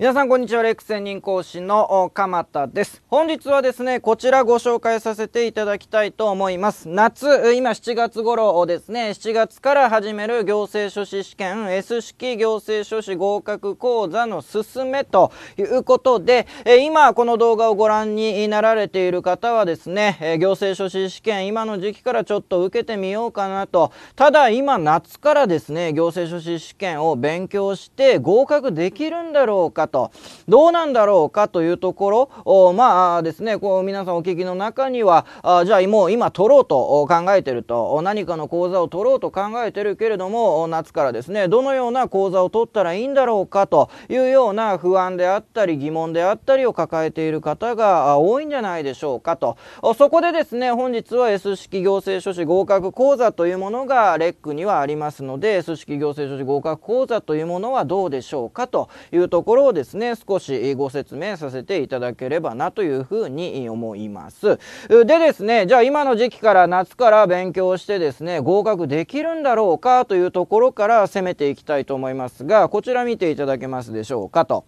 皆さんこんにちはレック専任講師の鎌田です本日はですねこちらご紹介させていただきたいと思います夏今7月頃をですね7月から始める行政書士試験 S 式行政書士合格講座の進めということで今この動画をご覧になられている方はですね行政書士試験今の時期からちょっと受けてみようかなとただ今夏からですね行政書士試験を勉強して合格できるんだろうかと。どうなんだろうかというところ、まあですね、こう皆さんお聞きの中には、あじゃあもう今取ろうと考えてると、何かの講座を取ろうと考えてるけれども、夏からですね、どのような講座を取ったらいいんだろうかというような不安であったり疑問であったりを抱えている方が多いんじゃないでしょうかと。そこでですね、本日は S 式行政書士合格講座というものがレックにはありますので、S 式行政書士合格講座というものはどうでしょうかというところををですね少しご説明させていただければなというふうに思います。でですねじゃあ今の時期から夏から勉強してですね合格できるんだろうかというところから攻めていきたいと思いますがこちら見ていただけますでしょうかと。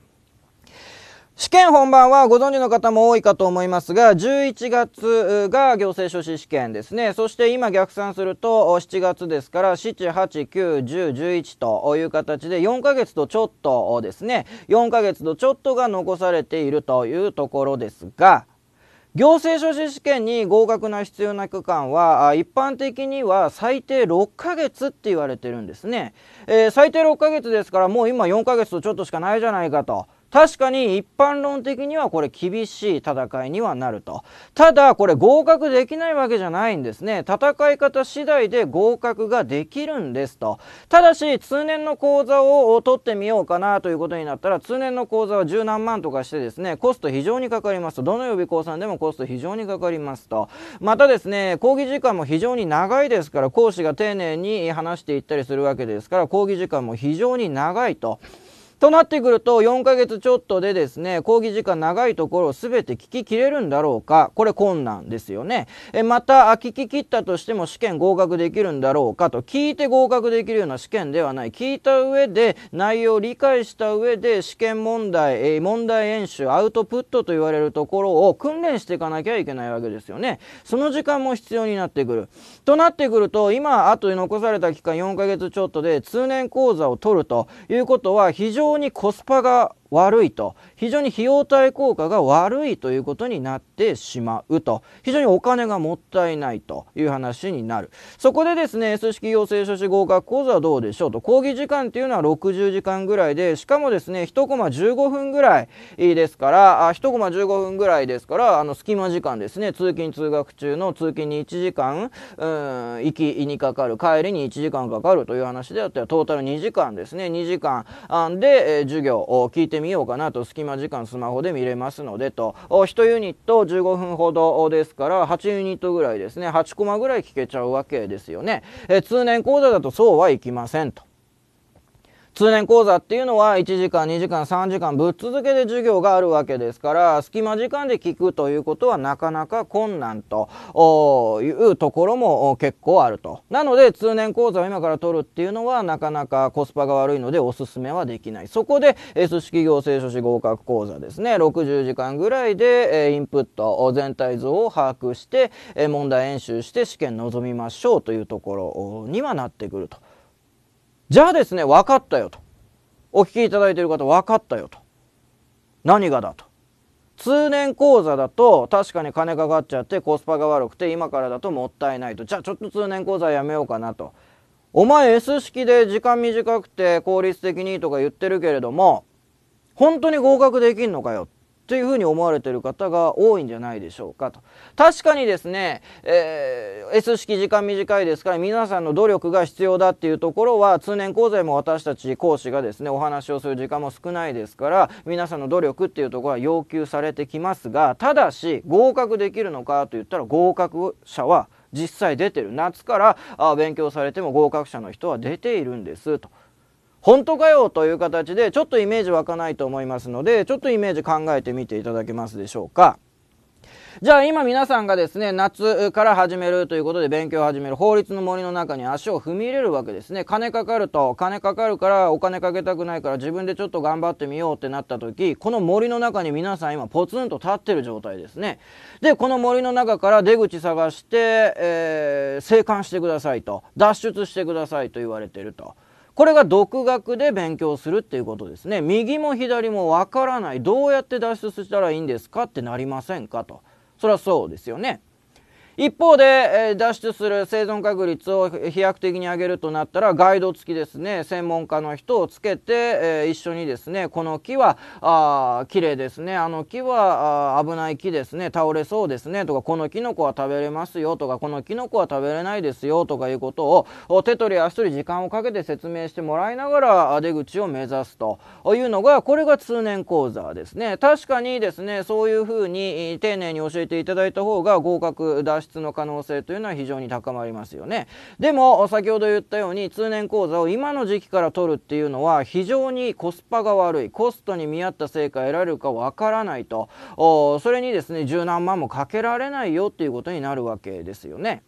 試験本番はご存知の方も多いかと思いますが11月が行政書士試験ですねそして今逆算すると7月ですから7891011という形で4ヶ月とちょっとですね4ヶ月とちょっとが残されているというところですが行政書士試験に合格な必要な区間は一般的には最低6ヶ月って言われてるんですね、えー、最低6ヶ月ですからもう今4ヶ月とちょっとしかないじゃないかと確かに一般論的にはこれ厳しい戦いにはなるとただこれ合格できないわけじゃないんですね戦い方次第で合格ができるんですとただし通年の講座を取ってみようかなということになったら通年の講座は十何万とかしてですねコスト非常にかかりますとどの予備校さんでもコスト非常にかかりますとまたですね講義時間も非常に長いですから講師が丁寧に話していったりするわけですから講義時間も非常に長いと。となってくると4ヶ月ちょっとでですね講義時間長いところを全て聞き切れるんだろうかこれ困難ですよねえまた聞き切ったとしても試験合格できるんだろうかと聞いて合格できるような試験ではない聞いた上で内容を理解した上で試験問題、え問題演習アウトプットと言われるところを訓練していかなきゃいけないわけですよねその時間も必要になってくるとなってくると今あと残された期間4ヶ月ちょっとで通年講座を取るということは非常常にコスパが悪いと非常に費用対効果が悪いということになってしまうと非常にお金がもったいないという話になるそこでですね S 式養成書士合格講座はどうでしょうと講義時間っていうのは60時間ぐらいでしかもですね1コマ15分ぐらいですからあ1コマ15分ぐらいですからあの隙間時間ですね通勤通学中の通勤に1時間うん行きにかかる帰りに1時間かかるという話であってらトータル2時間ですね2時間で、え授業を聞いてみみようかなと隙間時間スマホで見れますのでと1ユニット15分ほどですから8ユニットぐらいですね8コマぐらい聞けちゃうわけですよね、え通年講座だとそうはいきませんと。通年講座っていうのは1時間2時間3時間ぶっ続けで授業があるわけですから隙間時間で聞くということはなかなか困難というところも結構あるとなので通年講座を今から取るっていうのはなかなかコスパが悪いのでおすすめはできないそこで S 式行政書士合格講座ですね60時間ぐらいでインプット全体像を把握して問題演習して試験臨みましょうというところにはなってくると。じゃあですね、分かったよと。お聞きいただいている方、分かったよと。何がだと。通年講座だと確かに金かかっちゃってコスパが悪くて今からだともったいないとじゃあちょっと通年講座やめようかなとお前 S 式で時間短くて効率的にとか言ってるけれども本当に合格できんのかよというふうに思われている方が多いんじゃないでしょうかと。確かにですね、えー、S 式時間短いですから皆さんの努力が必要だっていうところは通年講座も私たち講師がですねお話をする時間も少ないですから皆さんの努力っていうところは要求されてきますがただし合格できるのかといったら合格者は実際出てる夏からあ勉強されても合格者の人は出ているんですと。本当かよという形でちょっとイメージ湧かないと思いますのでちょっとイメージ考えてみていただけますでしょうか。じゃあ今皆さんがですね夏から始めるということで勉強を始める法律の森の中に足を踏み入れるわけですね金かかると金かかるからお金かけたくないから自分でちょっと頑張ってみようってなった時この森の中に皆さん今ポツンと立ってる状態ですねでこの森の中から出口探して、えー、生還してくださいと脱出してくださいと言われてると。これが独学で勉強するっていうことですね右も左もわからないどうやって脱出したらいいんですかってなりませんかとそりゃそうですよね一方で脱出する生存確率を飛躍的に上げるとなったらガイド付きですね専門家の人をつけて一緒にですねこの木はあ綺麗ですねあの木は危ない木ですね倒れそうですねとかこのキノコは食べれますよとかこのキノコは食べれないですよとかいうことを手取り足取り時間をかけて説明してもらいながら出口を目指すというのがこれが通年講座ですね確かにですねそういうふうに丁寧に教えていただいた方が合格脱出の可能性というのは非常に高まりますよね。でも先ほど言ったように通年講座を今の時期から取るっていうのは非常にコスパが悪いコストに見合った成果得られるかわからないとそれにですね十何万もかけられないよっていうことになるわけですよね。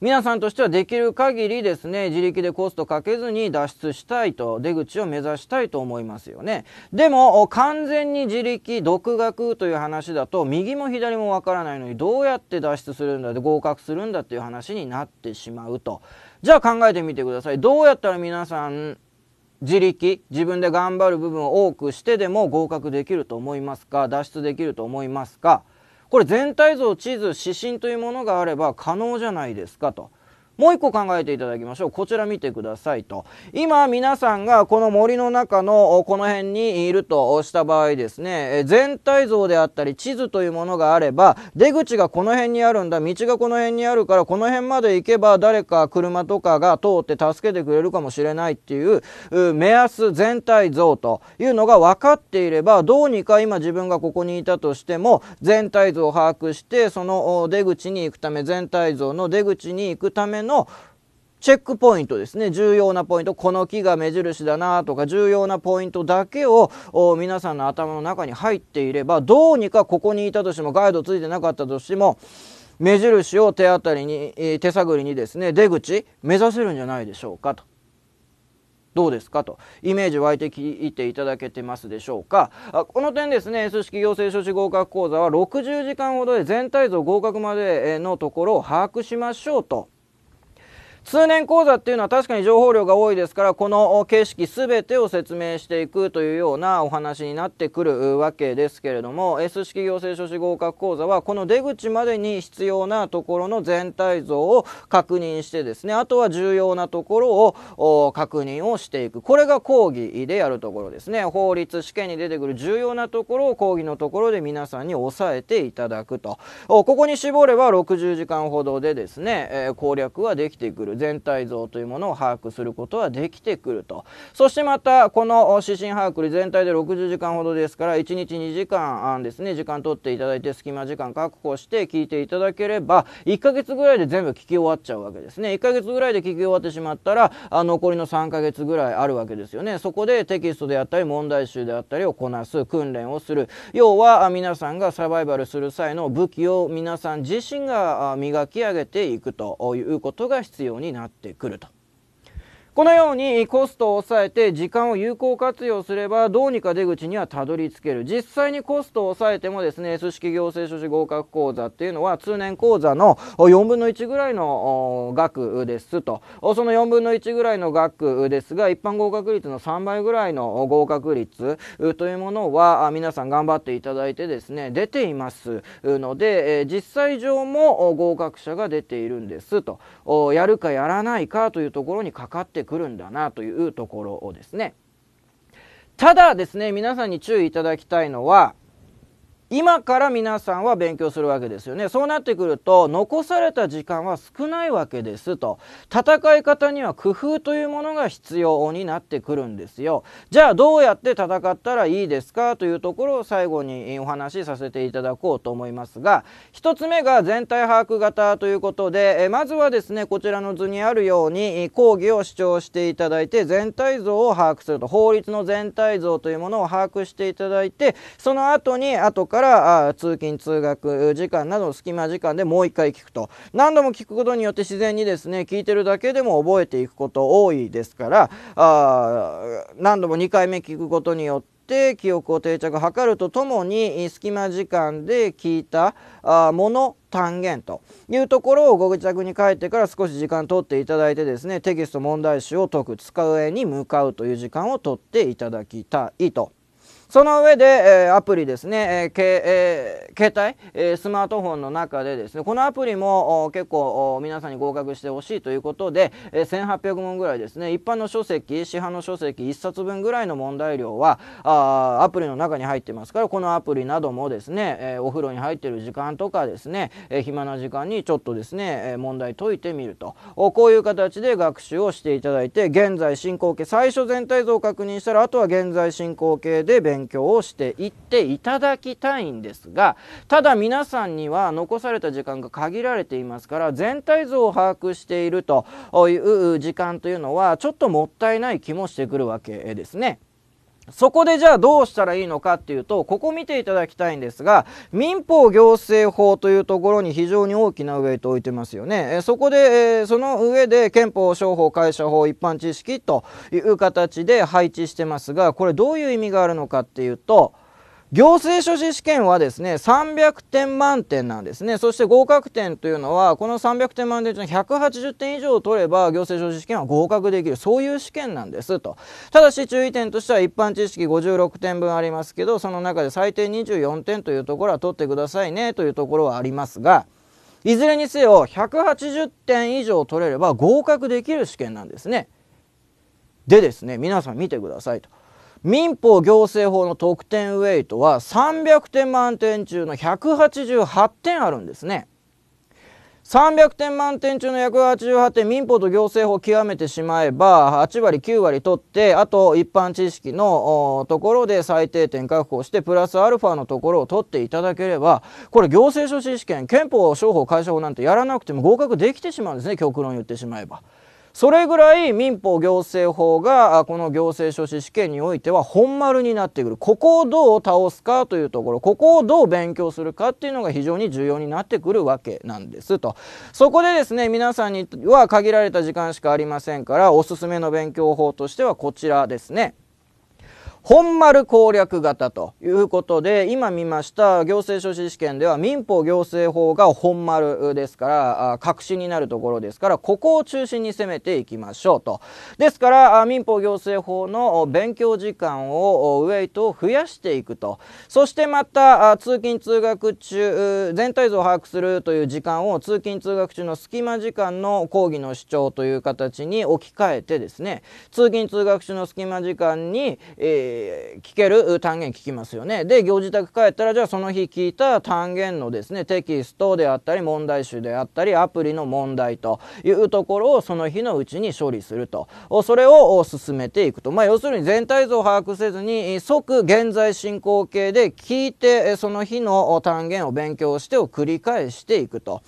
皆さんとしてはできる限りですね、自力でコストかけずに脱出したいと、出口を目指したいと思いますよね。でも、完全に自力、独学という話だと、右も左もわからないのに、どうやって脱出するんだ、合格するんだっていう話になってしまうと。じゃあ考えてみてください。どうやったら皆さん、自力自分で頑張る部分を多くしてでも合格できると思いますか脱出できると思いますかこれ全体像地図指針というものがあれば可能じゃないですかと。もう一個考えていただきましょう。こちら見てくださいと。今皆さんがこの森の中のこの辺にいるとした場合ですね、全体像であったり地図というものがあれば、出口がこの辺にあるんだ、道がこの辺にあるから、この辺まで行けば誰か車とかが通って助けてくれるかもしれないっていう目安、全体像というのが分かっていれば、どうにか今自分がここにいたとしても、全体像を把握して、その出口に行くため、全体像の出口に行くためののチェックポイントですね重要なポイントこの木が目印だなとか重要なポイントだけを皆さんの頭の中に入っていればどうにかここにいたとしてもガイドついてなかったとしても目印を手当たりに手探りにですね出口目指せるんじゃないでしょうかと。どうですかとイメージ湧いてきていただけてますでしょうかあこの点ですね S 式行政書士合格講座は60時間ほどで全体像合格までのところを把握しましょうと。通年講座っていうのは確かに情報量が多いですからこの景色全てを説明していくというようなお話になってくるわけですけれども S 式行政書士合格講座はこの出口までに必要なところの全体像を確認してですねあとは重要なところを確認をしていくこれが講義でやるところですね法律試験に出てくる重要なところを講義のところで皆さんに押さえていただくとここに絞れば60時間ほどでですね攻略はできてくるる全体像というものを把握することはできてくるとそしてまたこの指針把握全体で60時間ほどですから1日2時間ですね時間取っていただいて隙間時間確保して聞いていただければ1ヶ月ぐらいで全部聞き終わっちゃうわけですね1ヶ月ぐらいで聞き終わってしまったらあ残りの3ヶ月ぐらいあるわけですよねそこでテキストであったり問題集であったりをこなす訓練をする要は皆さんがサバイバルする際の武器を皆さん自身が磨き上げていくということが必要になってくるとこのようにコストを抑えて時間を有効活用すればどうにか出口にはたどり着ける実際にコストを抑えてもですね S 式行政書士合格講座っていうのは通年講座の4分の1ぐらいの額ですとその4分の1ぐらいの額ですが一般合格率の3倍ぐらいの合格率というものは皆さん頑張っていただいてですね出ていますので実際上も合格者が出ているんですとやるかやらないかというところにかかってくるくるんだなというところをですねただですね皆さんに注意いただきたいのは今から皆さんは勉強するわけですよねそうなってくると残された時間は少ないわけですと戦い方には工夫というものが必要になってくるんですよじゃあどうやって戦ったらいいですかというところを最後にお話しさせていただこうと思いますが1つ目が全体把握型ということでえまずはですねこちらの図にあるように講義を主張していただいて全体像を把握すると法律の全体像というものを把握していただいてその後に後からからあ通勤通学時間など隙間時間でもう一回聞くと何度も聞くことによって自然にですね聞いてるだけでも覚えていくこと多いですからあ何度も2回目聞くことによって記憶を定着を図るとともに隙間時間で聞いたもの単元というところをご自宅に帰ってから少し時間取っていただいてですねテキスト問題集を解く使う絵に向かうという時間を取っていただきたいと。その上で、えー、アプリですね、えーけえー、携帯、えー、スマートフォンの中でですね、このアプリも結構皆さんに合格してほしいということで、えー、1800問ぐらいですね、一般の書籍、市販の書籍1冊分ぐらいの問題量はあアプリの中に入ってますから、このアプリなどもですね、えー、お風呂に入ってる時間とかですね、えー、暇な時間にちょっとですね、えー、問題解いてみると、こういう形で学習をしていただいて、現在進行形、最初全体像を確認したら、あとは現在進行形で勉強勉強をしていっていただきたいんですがただ皆さんには残された時間が限られていますから全体像を把握しているという時間というのはちょっともったいない気もしてくるわけですね。そこでじゃあどうしたらいいのかっていうと、ここ見ていただきたいんですが、民法行政法というところに非常に大きなウェイトを置いてますよね。えそこで、えその上で憲法、商法、会社法、一般知識という形で配置してますが、これどういう意味があるのかっていうと、行政書士試験はですね300点満点なんですねそして合格点というのはこの300点満点中の180点以上を取れば行政書士試験は合格できるそういう試験なんですとただし注意点としては一般知識56点分ありますけどその中で最低24点というところは取ってくださいねというところはありますがいずれにせよ180点以上取れれば合格できる試験なんですね。でですね皆さん見てくださいと。民法行政法の得点ウェイトは300点満点中の188点あるんですね。300点満点中の188点民法と行政法を極めてしまえば8割9割取ってあと一般知識のところで最低点確保してプラスアルファのところを取っていただければこれ行政書士試験憲法商法解釈法なんてやらなくても合格できてしまうんですね極論言ってしまえば。それぐらい民法行政法がこの行政書士試験においては本丸になってくるここをどう倒すかというところここをどう勉強するかっていうのが非常に重要になってくるわけなんですとそこでですね皆さんには限られた時間しかありませんからおすすめの勉強法としてはこちらですね。本丸攻略型ということで今見ました行政書士試験では民法行政法が本丸ですから核心になるところですからここを中心に攻めていきましょうとですから民法行政法の勉強時間をウェイトを増やしていくとそしてまた通勤通学中全体像を把握するという時間を通勤通学中の隙間時間の講義の主張という形に置き換えてですね通勤通学中の隙間時間に、えーえー、聞ける単元聞きますよね。で行自宅帰ったらじゃあその日聞いた単元のですねテキストであったり問題集であったりアプリの問題というところをその日のうちに処理するとそれを進めていくと、まあ、要するに全体像を把握せずに即現在進行形で聞いてその日の単元を勉強してを繰り返していくと。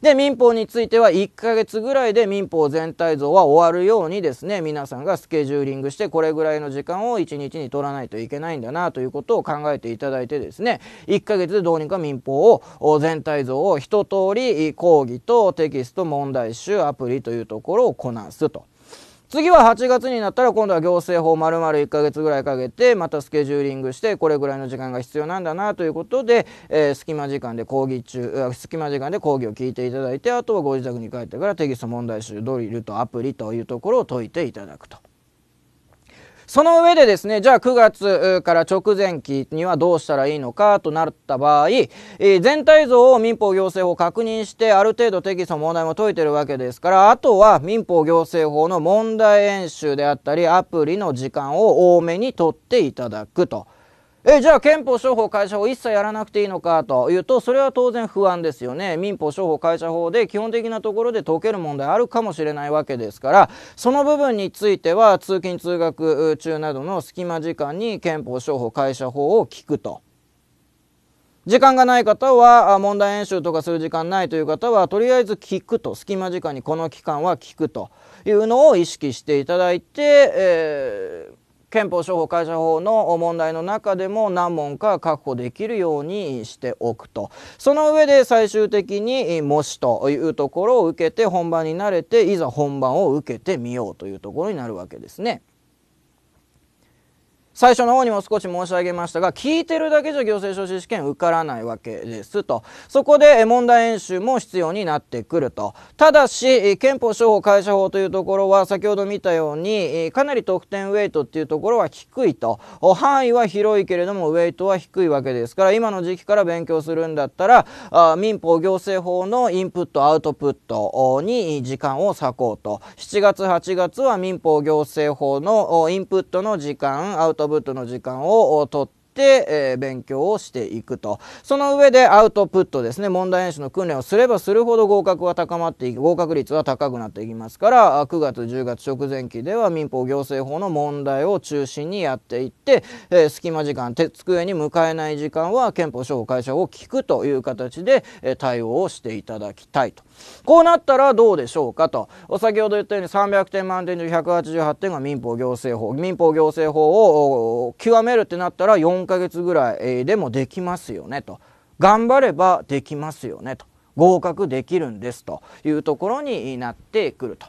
で民法については1ヶ月ぐらいで民法全体像は終わるようにですね皆さんがスケジューリングしてこれぐらいの時間を1日に取らないといけないんだなということを考えていただいてですね1ヶ月でどうにか民法を全体像を一通り講義とテキスト問題集アプリというところをこなすと。次は8月になったら今度は行政法丸々1ヶ月ぐらいかけてまたスケジューリングしてこれぐらいの時間が必要なんだなということで、えー、隙間時間で講義中隙間時間で講義を聞いていただいてあとはご自宅に帰ってからテキスト問題集ドリルとアプリというところを解いていただくと。その上でですね、じゃあ9月から直前期にはどうしたらいいのかとなった場合、えー、全体像を民法行政法確認してある程度テキスト問題も解いてるわけですから、あとは民法行政法の問題演習であったり、アプリの時間を多めにとっていただくと。えじゃあ憲法商法会社法一切やらなくていいのかというとそれは当然不安ですよね民法商法会社法で基本的なところで解ける問題あるかもしれないわけですからその部分については通勤通学中などの隙間時間に憲法商法会社法を聞くと。時間がない方は問題演習とかする時間ないという方はとりあえず聞くと隙間時間にこの期間は聞くというのを意識していただいて、えー憲法処法解釈法の問題の中でも何問か確保できるようにしておくとその上で最終的に模試というところを受けて本番に慣れていざ本番を受けてみようというところになるわけですね。最初の方にも少し申し上げましたが聞いてるだけじゃ行政書士試験受からないわけですとそこで問題演習も必要になってくるとただし憲法商法会社法というところは先ほど見たようにかなり得点ウェイトっていうところは低いと範囲は広いけれどもウェイトは低いわけですから今の時期から勉強するんだったらあ民法行政法のインプットアウトプットに時間を割こうと7月8月は民法行政法のインプットの時間アウトブとの時間をとっ、えー、勉強をしていくとその上でアウトプットですね問題演習の訓練をすればするほど合格は高まっていき合格率は高くなっていきますから9月10月直前期では民法行政法の問題を中心にやっていって、えー、隙間時間机に向かえない時間は憲法司法解釈を聞くという形で、えー、対応をしていただきたいとこうなったらどうでしょうかと先ほど言ったように300点満点中188点が民法行政法民法行政法を極めるってなったら4ヶ月ぐらいでもできますよねと頑張ればできますよねと合格できるんですというところになってくると。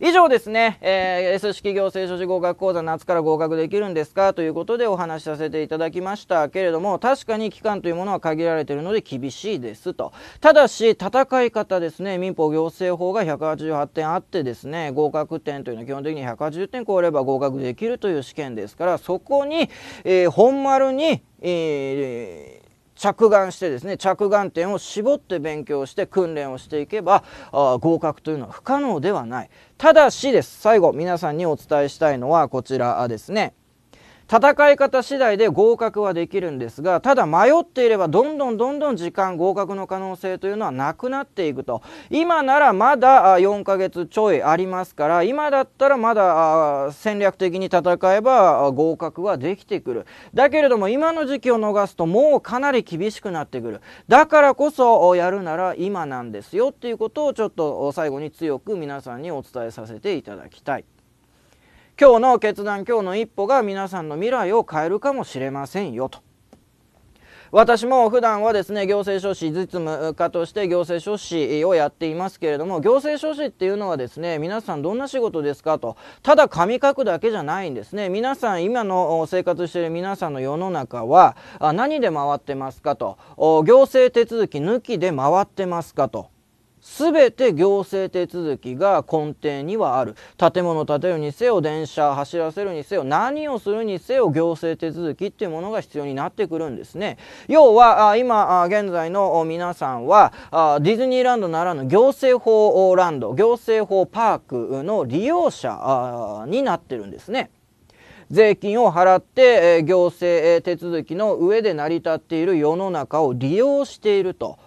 以上ですね、えー、S 式行政書士合格講座夏から合格できるんですかということでお話しさせていただきましたけれども確かに期間というものは限られているので厳しいですとただし戦い方ですね民法行政法が188点あってですね合格点というのは基本的に180点超えれば合格できるという試験ですからそこに、えー、本丸に、えー着眼してですね着眼点を絞って勉強して訓練をしていけばあ合格というのは不可能ではないただしです最後皆さんにお伝えしたいのはこちらですね戦い方次第で合格はできるんですがただ迷っていればどんどんどんどん時間合格の可能性というのはなくなっていくと今ならまだ4ヶ月ちょいありますから今だったらまだ戦略的に戦えば合格はできてくるだけれども今の時期を逃すともうかなり厳しくなってくるだからこそやるなら今なんですよっていうことをちょっと最後に強く皆さんにお伝えさせていただきたい。今日の決断今日の一歩が皆さんの未来を変えるかもしれませんよと。私も普段はですね行政書士実務家として行政書士をやっていますけれども行政書士っていうのはですね皆さんどんな仕事ですかとただ紙書くだけじゃないんですね皆さん今の生活している皆さんの世の中は何で回ってますかと行政手続き抜きで回ってますかとすべて行政手続きが根底にはある建物建てるにせよ電車走らせるにせよ何をするにせよ行政手続きっていうものが必要になってくるんですね要は今現在の皆さんはディズニーランドならぬ行政法ランド行政法パークの利用者になってるんですね税金を払って、え行政手続きの上で成り立っている世の中を利用していると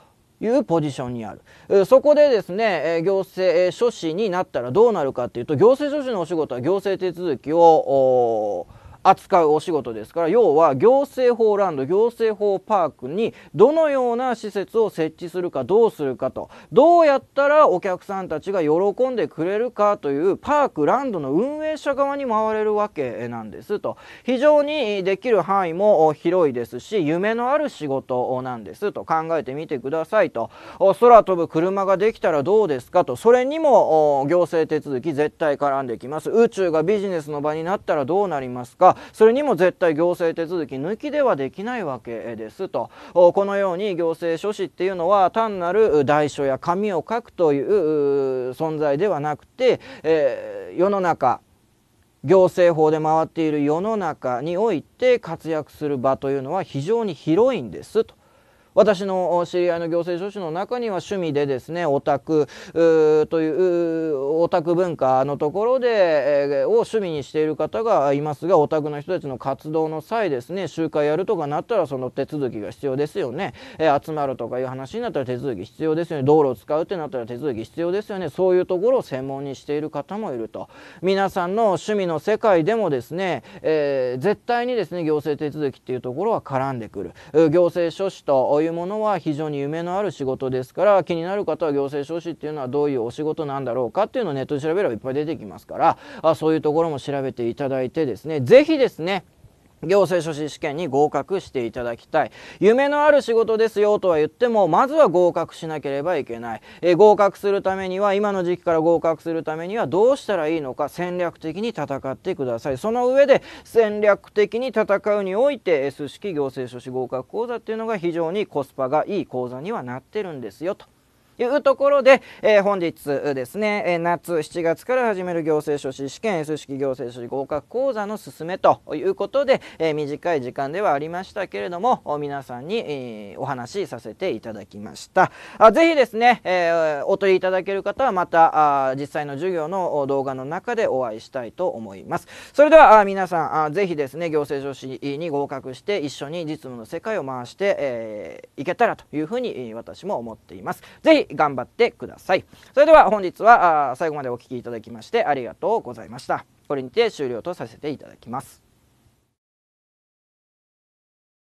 いうポジションにあるそこでですね行政書士になったらどうなるかっていうと行政書士のお仕事は行政手続きを扱うお仕事ですから要は行政法ランド行政法パークにどのような施設を設置するかどうするかとどうやったらお客さんたちが喜んでくれるかというパークランドの運営者側に回れるわけなんですと非常にできる範囲も広いですし夢のある仕事なんですと考えてみてくださいと空飛ぶ車ができたらどうですかとそれにも行政手続き絶対絡んできます宇宙がビジネスの場になったらどうなりますかそれにも絶対行政手続き抜きではできないわけですとこのように行政書士っていうのは単なる代書や紙を書くという存在ではなくて、えー、世の中行政法で回っている世の中において活躍する場というのは非常に広いんですと私の知り合いの行政書士の中には趣味でですねオタクというオタク文化のところで、えー、を趣味にしている方がいますがオタクの人たちの活動の際ですね集会やるとかなったらその手続きが必要ですよね、えー、集まるとかいう話になったら手続き必要ですよね道路を使うってなったら手続き必要ですよねそういうところを専門にしている方もいると皆さんの趣味の世界でもですね、えー、絶対にですね行政手続きっていうところは絡んでくる行政書士というものは非常に夢のある仕事ですから気になる方は行政書士っていうのはどういうお仕事なんだろうかっていうのをネットで調べればいっぱい出てきますからあそういうところも調べていただいてですね是非ですね行政書士試験に合格していただきたい。夢のある仕事ですよとは言っても、まずは合格しなければいけない。え合格するためには、今の時期から合格するためにはどうしたらいいのか戦略的に戦ってください。その上で戦略的に戦うにおいて、S 式行政書士合格講座っていうのが非常にコスパがいい講座にはなってるんですよと。いうところで、えー、本日ですね、え夏7月から始める行政書士試験 S 式行政書士合格講座の進めということで、えー、短い時間ではありましたけれども皆さんに、えー、お話しさせていただきましたあぜひですね、えー、お取りいただける方はまたあ実際の授業の動画の中でお会いしたいと思いますそれではあ皆さんあぜひですね行政書士に合格して一緒に実務の世界を回してい、えー、けたらというふうに私も思っていますぜひ頑張ってくださいそれでは本日は最後までお聴きいただきましてありがとうございましたこれにて終了とさせていただきます